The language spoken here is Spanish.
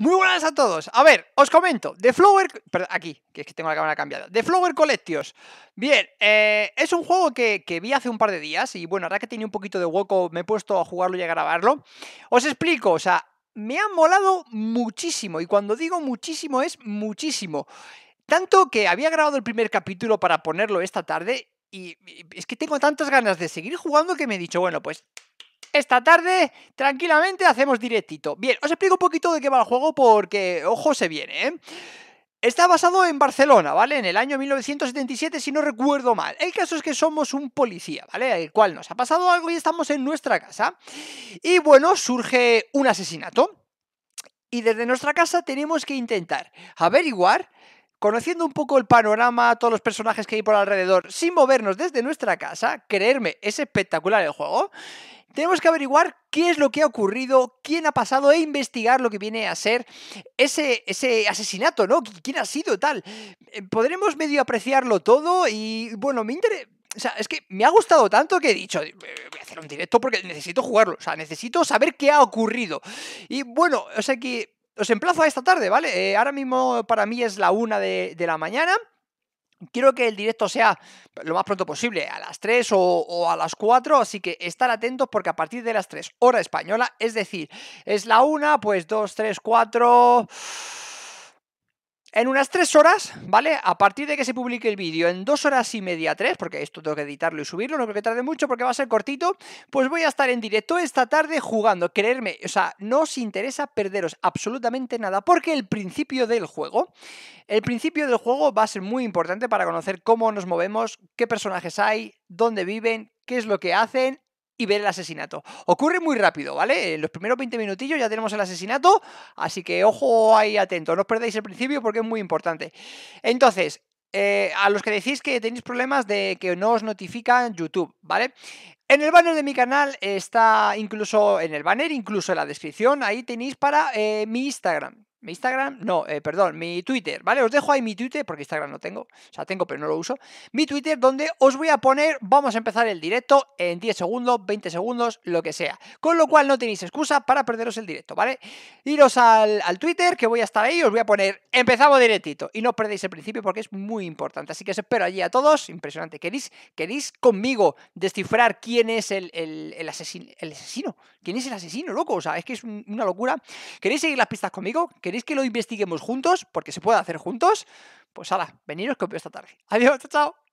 Muy buenas a todos. A ver, os comento. The Flower... Perdón, aquí, que es que tengo la cámara cambiada. The Flower Collectios. Bien, eh, es un juego que, vi hace un par de días y bueno, ahora que tenía un poquito de hueco me he puesto a jugarlo y a grabarlo. Os explico, o sea, me ha molado muchísimo y cuando digo muchísimo es muchísimo. Tanto que había grabado el primer capítulo para ponerlo esta tarde y es que tengo tantas ganas de seguir jugando que me he dicho, bueno, pues esta tarde tranquilamente hacemos directito. Bien, os explico un poquito de qué va el juego porque, ojo, se viene, ¿eh? Está basado en Barcelona, ¿vale? En el año 1977, si no recuerdo mal. El caso es que somos un policía, ¿vale? El cual nos ha pasado algo y estamos en nuestra casa. Y bueno, surge un asesinato. Y desde nuestra casa tenemos que intentar averiguar conociendo un poco el panorama, todos los personajes que hay por alrededor, sin movernos desde nuestra casa, creerme, es espectacular el juego. Tenemos que averiguar qué es lo que ha ocurrido, quién ha pasado e investigar lo que viene a ser ese, ese asesinato, ¿no? ¿Quién ha sido tal? Eh, podremos medio apreciarlo todo y, bueno, me interesa... es que me ha gustado tanto que he dicho, eh, voy a hacer un directo porque necesito jugarlo, o sea, necesito saber qué ha ocurrido. Y bueno, o sea que os emplazo a esta tarde, ¿vale? Eh, ahora mismo para mí es la una de la mañana. Quiero que el directo sea lo más pronto posible, a las 3 o, a las 4, así que estar atentos porque a partir de las 3, hora española, es decir, es la 1, pues 2, 3, 4... En unas tres horas, ¿vale? A partir de que se publique el vídeo, en dos horas y media, tres, porque esto tengo que editarlo y subirlo, no creo que tarde mucho porque va a ser cortito, pues voy a estar en directo esta tarde jugando. Creerme, o sea, no os interesa perderos absolutamente nada, porque el principio del juego, el principio del juego va a ser muy importante para conocer cómo nos movemos, qué personajes hay, dónde viven, qué es lo que hacen, y ver el asesinato. Ocurre muy rápido, ¿vale? En eh, los primeros 20 minutillos ya tenemos el asesinato, así que ojo ahí atento, no os perdáis el principio porque es muy importante. Entonces, eh, a los que decís que tenéis problemas de que no os notifican YouTube, ¿vale? En el banner de mi canal está incluso en el banner, incluso en la descripción, ahí tenéis para eh, mi Instagram, mi Instagram, no, eh, perdón, mi Twitter, ¿vale? Os dejo ahí mi Twitter, porque Instagram no tengo, o sea, tengo pero no lo uso. Mi Twitter donde os voy a poner, vamos a empezar el directo en 10 segundos, 20 segundos, lo que sea. Con lo cual no tenéis excusa para perderos el directo, ¿vale? Iros al, Twitter, que voy a estar ahí, os voy a poner, empezamos directito. Y no perdéis el principio porque es muy importante. Así que os espero allí a todos, impresionante. ¿Queréis, queréis conmigo descifrar quién es el, el, el, asesino? ¿Quién es el asesino, loco? O sea, es que es una locura. ¿Queréis seguir las pistas conmigo? ¿Queréis que lo investiguemos juntos? Porque se puede hacer juntos. Pues ahora, veniros que os esta tarde. Adiós, chao, chao.